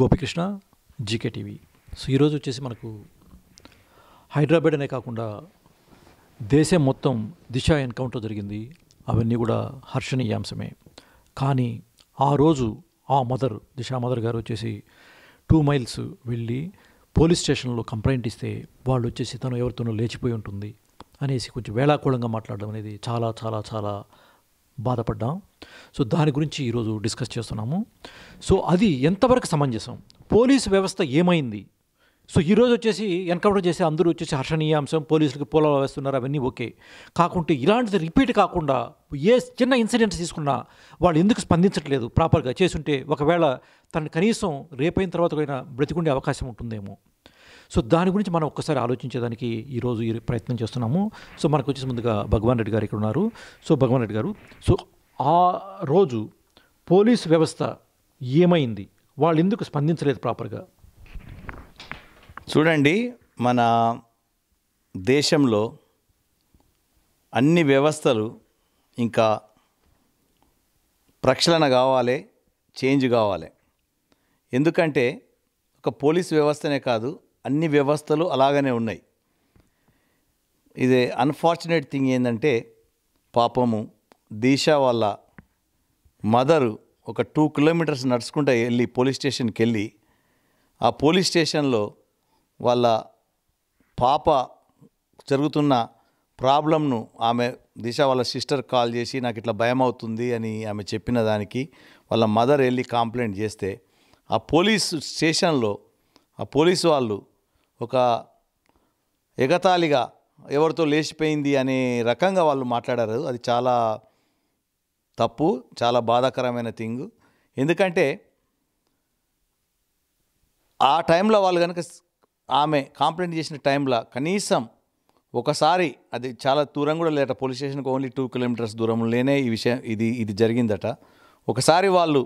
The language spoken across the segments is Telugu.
గోపికృష్ణ జీకే టీవీ సో ఈరోజు వచ్చేసి మనకు హైదరాబాద్ అనే కాకుండా దేశం మొత్తం దిశ ఎన్కౌంటర్ జరిగింది అవన్నీ కూడా హర్షణీయాంశమే కానీ ఆ రోజు ఆ మదర్ దిశా మదర్ గారు వచ్చేసి టూ మైల్స్ వెళ్ళి పోలీస్ స్టేషన్లో కంప్లైంట్ ఇస్తే వాళ్ళు వచ్చేసి తను ఎవరితోనో లేచిపోయి ఉంటుంది అనేసి కొంచెం వేళాకూలంగా మాట్లాడడం అనేది చాలా చాలా చాలా బాధపడ్డాం సో దాని గురించి ఈరోజు డిస్కస్ చేస్తున్నాము సో అది ఎంతవరకు సమంజసం పోలీసు వ్యవస్థ ఏమైంది సో ఈరోజు వచ్చేసి ఎన్కౌంటర్ చేసి అందరూ వచ్చేసి హర్షణీయాంశం పోలీసులకు పోలాలు వేస్తున్నారు అవన్నీ ఓకే కాకుంటే ఇలాంటిది రిపీట్ కాకుండా ఏ చిన్న ఇన్సిడెంట్స్ తీసుకున్నా వాళ్ళు ఎందుకు స్పందించట్లేదు ప్రాపర్గా చేసుంటే ఒకవేళ తను కనీసం రేపైన తర్వాత కూడా బ్రతికుండే అవకాశం ఉంటుందేమో సో దాని గురించి మనం ఒక్కసారి ఆలోచించేదానికి ఈరోజు ప్రయత్నం చేస్తున్నాము సో మనకు వచ్చేసి ముందుగా భగవాన్ రెడ్డి గారు ఇక్కడ ఉన్నారు సో భగవాన్ రెడ్డి గారు సో ఆ రోజు పోలీస్ వ్యవస్థ ఏమైంది వాళ్ళు ఎందుకు స్పందించలేదు ప్రాపర్గా చూడండి మన దేశంలో అన్ని వ్యవస్థలు ఇంకా ప్రక్షాళన కావాలి చేంజ్ కావాలి ఎందుకంటే ఒక పోలీస్ వ్యవస్థనే కాదు అన్ని వ్యవస్థలు అలాగనే ఉన్నాయి ఇది అన్ఫార్చునేట్ థింగ్ ఏంటంటే పాపము దీశ వాళ్ళ మదరు ఒక టూ కిలోమీటర్స్ నడుచుకుంటూ వెళ్ళి పోలీస్ స్టేషన్కి వెళ్ళి ఆ పోలీస్ స్టేషన్లో వాళ్ళ పాప జరుగుతున్న ప్రాబ్లంను ఆమె దిశ వాళ్ళ సిస్టర్ కాల్ చేసి నాకు ఇట్లా భయం అవుతుంది అని ఆమె చెప్పిన దానికి వాళ్ళ మదర్ వెళ్ళి కంప్లైంట్ చేస్తే ఆ పోలీస్ స్టేషన్లో ఆ పోలీసు వాళ్ళు ఒక ఎగతాళిగా ఎవరితో లేచిపోయింది అనే రకంగా వాళ్ళు మాట్లాడారు అది చాలా తప్పు చాలా బాధాకరమైన థింగ్ ఎందుకంటే ఆ టైంలో వాళ్ళు కనుక ఆమె కాంప్లైంట్ చేసిన టైంలో కనీసం ఒకసారి అది చాలా దూరం కూడా లేట పోలీస్ స్టేషన్కి ఓన్లీ టూ కిలోమీటర్స్ దూరంలోనే ఈ విషయం ఇది ఇది జరిగిందట ఒకసారి వాళ్ళు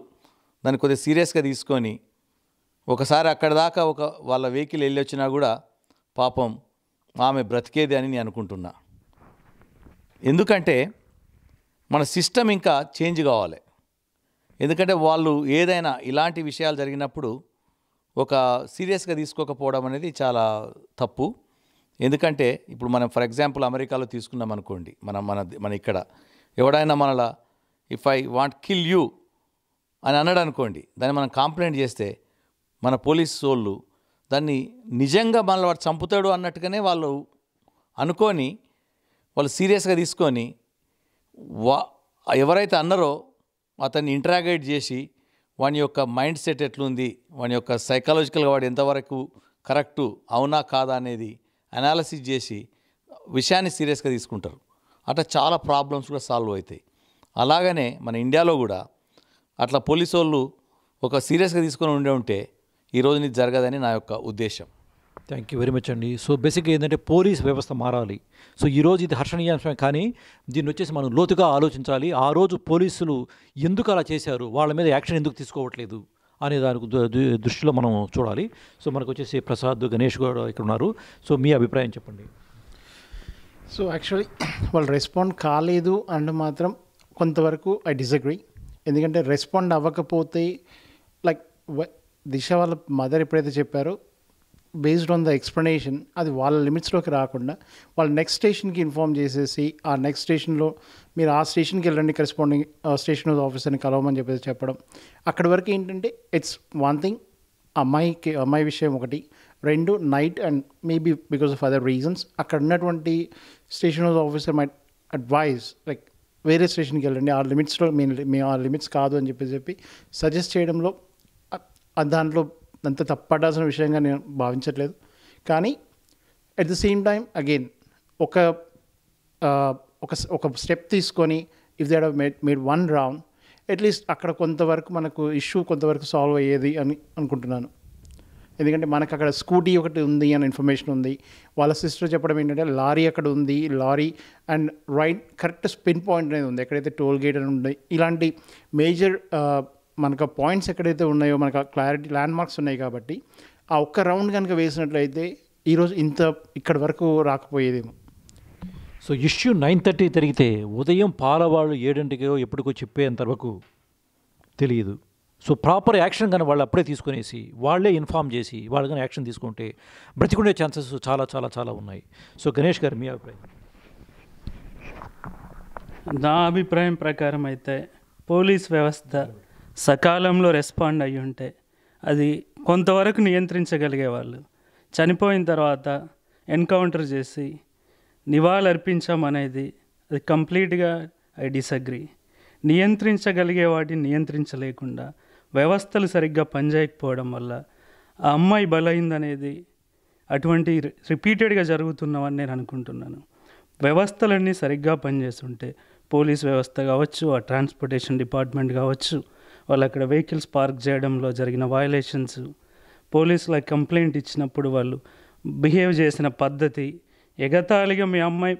దాన్ని కొద్దిగా సీరియస్గా తీసుకొని ఒకసారి అక్కడ దాకా ఒక వాళ్ళ వెహికల్ వెళ్ళి వచ్చినా కూడా పాపం ఆమె బ్రతికేది అని నేను అనుకుంటున్నా ఎందుకంటే మన సిస్టమ్ ఇంకా చేంజ్ కావాలి ఎందుకంటే వాళ్ళు ఏదైనా ఇలాంటి విషయాలు జరిగినప్పుడు ఒక సీరియస్గా తీసుకోకపోవడం అనేది చాలా తప్పు ఎందుకంటే ఇప్పుడు మనం ఫర్ ఎగ్జాంపుల్ అమెరికాలో తీసుకున్నాం అనుకోండి మనం మన మన ఇక్కడ ఎవడైనా మనలా if I want kill you అని అన్నాడు అనుకోండి దాన్ని మనం కాంప్లైంట్ చేస్తే మన పోలీస్ వాళ్ళు దాన్ని నిజంగా మన వాడు చంపుతాడు అన్నట్టుగానే వాళ్ళు అనుకొని వాళ్ళు సీరియస్గా తీసుకొని వా ఎవరైతే అన్నారో అతన్ని ఇంటరాగేట్ చేసి వాని యొక్క మైండ్ సెట్ ఎట్లుంది వాని యొక్క సైకాలజికల్గా వాడు ఎంతవరకు కరెక్టు అవునా కాదా అనేది అనాలసిస్ చేసి విషయాన్ని సీరియస్గా తీసుకుంటారు అట్లా చాలా ప్రాబ్లమ్స్ కూడా సాల్వ్ అవుతాయి అలాగనే మన ఇండియాలో కూడా అట్లా పోలీసు వాళ్ళు ఒక సీరియస్గా తీసుకొని ఉండే ఉంటే ఈ రోజు ఇది జరగదని నా యొక్క ఉద్దేశం థ్యాంక్ యూ వెరీ మచ్ అండి సో బేసిక్గా ఏంటంటే పోలీస్ వ్యవస్థ మారాలి సో ఈరోజు ఇది హర్షణీయాంశమే కానీ దీన్ని వచ్చేసి మనం లోతుగా ఆలోచించాలి ఆ రోజు పోలీసులు ఎందుకు అలా చేశారు వాళ్ళ మీద యాక్షన్ ఎందుకు తీసుకోవట్లేదు అనే దానికి దృష్టిలో మనం చూడాలి సో మనకు వచ్చేసి ప్రసాద్ గణేష్ గారు ఇక్కడ ఉన్నారు సో మీ అభిప్రాయం చెప్పండి సో యాక్చువల్లీ వాళ్ళు రెస్పాండ్ కాలేదు అని మాత్రం కొంతవరకు ఐ డిజగ్రీ ఎందుకంటే రెస్పాండ్ అవ్వకపోతే లైక్ దిశ వాళ్ళ మదర్ ఎప్పుడైతే చెప్పారో బేస్డ్ ఆన్ ద ఎక్స్ప్లెనేషన్ అది వాళ్ళ లిమిట్స్లోకి రాకుండా వాళ్ళు నెక్స్ట్ స్టేషన్కి ఇన్ఫామ్ చేసేసి ఆ నెక్స్ట్ స్టేషన్లో మీరు ఆ స్టేషన్కి వెళ్ళండి కరెస్పాండింగ్ స్టేషన్ ఆఫీసర్ని కలవమని చెప్పేసి చెప్పడం అక్కడి వరకు ఏంటంటే ఇట్స్ వన్ థింగ్ అమ్మాయికి అమ్మాయి విషయం ఒకటి రెండు night and maybe because of other reasons అక్కడ ఉన్నటువంటి station officer my advise like వేరే స్టేషన్కి వెళ్ళండి ఆ లిమిట్స్లో మేము మేము ఆ లిమిట్స్ కాదు అని చెప్పి చెప్పి సజెస్ట్ చేయడంలో దాంట్లో అంత తప్పడాల్సిన విషయంగా నేను భావించట్లేదు కానీ at the same time again ఒక ఒక ఒక స్టెప్ తీసుకొని if they'd made made one round at least అక్కడ కొంతవరకు మనకు ఇష్యూ కొంతవరకు సాల్వ్ అయ్యేది అని అనుకుంటున్నాను ఎందుకంటే మనకు అక్కడ స్కూటీ ఒకటి ఉంది అని ఇన్ఫర్మేషన్ ఉంది వాళ్ళ సిస్టర్ చెప్పడం ఏంటంటే లారీ అక్కడ ఉంది lorry and right correct spin point అనేది ఉంది ఎక్కడైతే టోల్ గేట్ అని ఉంది ఇలాంటి మేజర్ మనకు పాయింట్స్ ఎక్కడైతే ఉన్నాయో మనకు క్లారిటీ ల్యాండ్ మార్క్స్ ఉన్నాయి కాబట్టి ఆ ఒక్క రౌండ్ కనుక వేసినట్లయితే ఈరోజు ఇంత ఇక్కడి వరకు రాకపోయేదేమో సో ఇష్యూ నైన్ థర్టీ జరిగితే ఉదయం పాలవాళ్ళు ఏడింటికో ఎప్పటికో చెప్పేంత వరకు తెలియదు సో ప్రాపర్ యాక్షన్ కానీ వాళ్ళు అప్పుడే తీసుకునేసి వాళ్ళే ఇన్ఫామ్ చేసి వాళ్ళు కానీ యాక్షన్ తీసుకుంటే బ్రతికుండే ఛాన్సెస్ చాలా చాలా చాలా ఉన్నాయి సో గణేష్ గారు మీ అభిప్రాయం నా అభిప్రాయం ప్రకారం అయితే పోలీస్ వ్యవస్థ సకాలంలో రెస్పాండ్ అయ్యి ఉంటే అది కొంతవరకు నియంత్రించగలిగే వాళ్ళు చనిపోయిన తర్వాత ఎన్కౌంటర్ చేసి నివాళులర్పించామనేది అది కంప్లీట్గా ఐ డిసగ్రీ నియంత్రించగలిగే వాటిని నియంత్రించలేకుండా వ్యవస్థలు సరిగ్గా పనిచేయకపోవడం వల్ల ఆ అమ్మాయి బలైందనేది అటువంటి రిపీటెడ్గా జరుగుతున్నామని నేను అనుకుంటున్నాను వ్యవస్థలన్నీ సరిగ్గా పనిచేస్తుంటే పోలీస్ వ్యవస్థ కావచ్చు ఆ ట్రాన్స్పోర్టేషన్ డిపార్ట్మెంట్ కావచ్చు వాళ్ళు అక్కడ వెహికల్స్ పార్క్ చేయడంలో జరిగిన వయలేషన్స్ పోలీసులకు కంప్లైంట్ ఇచ్చినప్పుడు వాళ్ళు బిహేవ్ చేసిన పద్ధతి ఎగతాళిగా మీ అమ్మాయి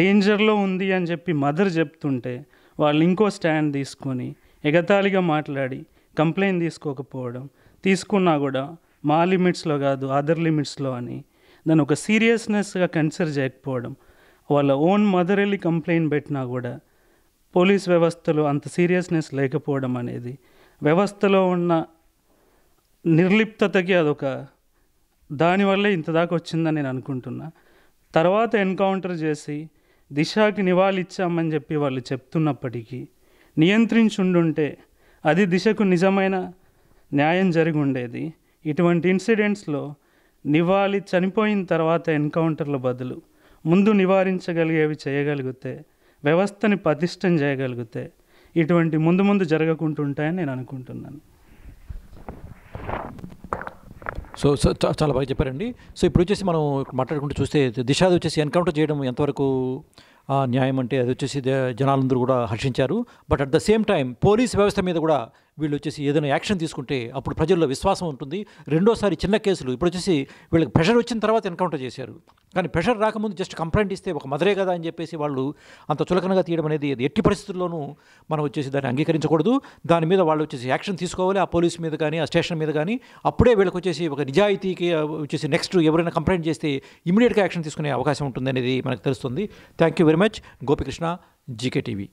డేంజర్లో ఉంది అని చెప్పి మదర్ చెప్తుంటే వాళ్ళు ఇంకో స్టాండ్ తీసుకొని ఎగతాళిగా మాట్లాడి కంప్లైంట్ తీసుకోకపోవడం తీసుకున్నా కూడా మా లిమిట్స్లో కాదు అదర్ లిమిట్స్లో అని దాన్ని ఒక సీరియస్నెస్గా కన్సిడర్ చేయకపోవడం వాళ్ళ ఓన్ మదర్ వెళ్ళి కంప్లైంట్ పెట్టినా కూడా పోలీస్ వ్యవస్థలో అంత సీరియస్నెస్ లేకపోవడం అనేది వ్యవస్థలో ఉన్న నిర్లిప్తతకి అదొక దానివల్లే ఇంతదాకా వచ్చిందని నేను అనుకుంటున్నా తర్వాత ఎన్కౌంటర్ చేసి దిశకి నివాళిచ్చామని చెప్పి వాళ్ళు చెప్తున్నప్పటికీ నియంత్రించుండుంటే అది దిశకు నిజమైన న్యాయం జరిగి ఉండేది ఇటువంటి ఇన్సిడెంట్స్లో నివాళి చనిపోయిన తర్వాత ఎన్కౌంటర్ల బదులు ముందు నివారించగలిగేవి చేయగలిగితే వ్యవస్థని పటిష్టం చేయగలిగితే ఇటువంటి ముందు ముందు జరగకుంటుంటాయని నేను అనుకుంటున్నాను సో చాలా బాగా చెప్పారండి సో ఇప్పుడు వచ్చేసి మనం మాట్లాడుకుంటూ చూస్తే దిశ వచ్చేసి ఎన్కౌంటర్ చేయడం ఎంతవరకు న్యాయం అంటే అది వచ్చేసి జనాలందరూ కూడా హర్షించారు but at the same time police వ్యవస్థ మీద కూడా వీళ్ళు వచ్చేసి ఏదైనా యాక్షన్ తీసుకుంటే అప్పుడు ప్రజల్లో విశ్వాసం ఉంటుంది రెండోసారి చిన్న కేసులు ఇప్పుడు వచ్చేసి వీళ్ళకి ప్రెషర్ వచ్చిన తర్వాత ఎన్కౌంటర్ చేశారు కానీ ప్రెషర్ రాకముందు జస్ట్ కంప్లైంట్ ఇస్తే ఒక మదరే కదా అని చెప్పేసి వాళ్ళు అంత చులకనగా తీయడం అనేది ఎట్టి పరిస్థితుల్లోనూ మనం వచ్చేసి దాన్ని అంగీకరించకూడదు దాని మీద వాళ్ళు వచ్చేసి యాక్షన్ తీసుకోవాలి ఆ పోలీస్ మీద కానీ ఆ స్టేషన్ మీద కానీ అప్పుడే వీళ్ళకి వచ్చేసి ఒక నిజాయితీకి వచ్చేసి నెక్స్ట్ ఎవరైనా కంప్లైంట్ చేస్తే ఇమీడియట్గా యాక్షన్ తీసుకునే అవకాశం ఉంటుంది అనేది మనకు తెలుస్తుంది thank you very much Gopi Krishna ji K T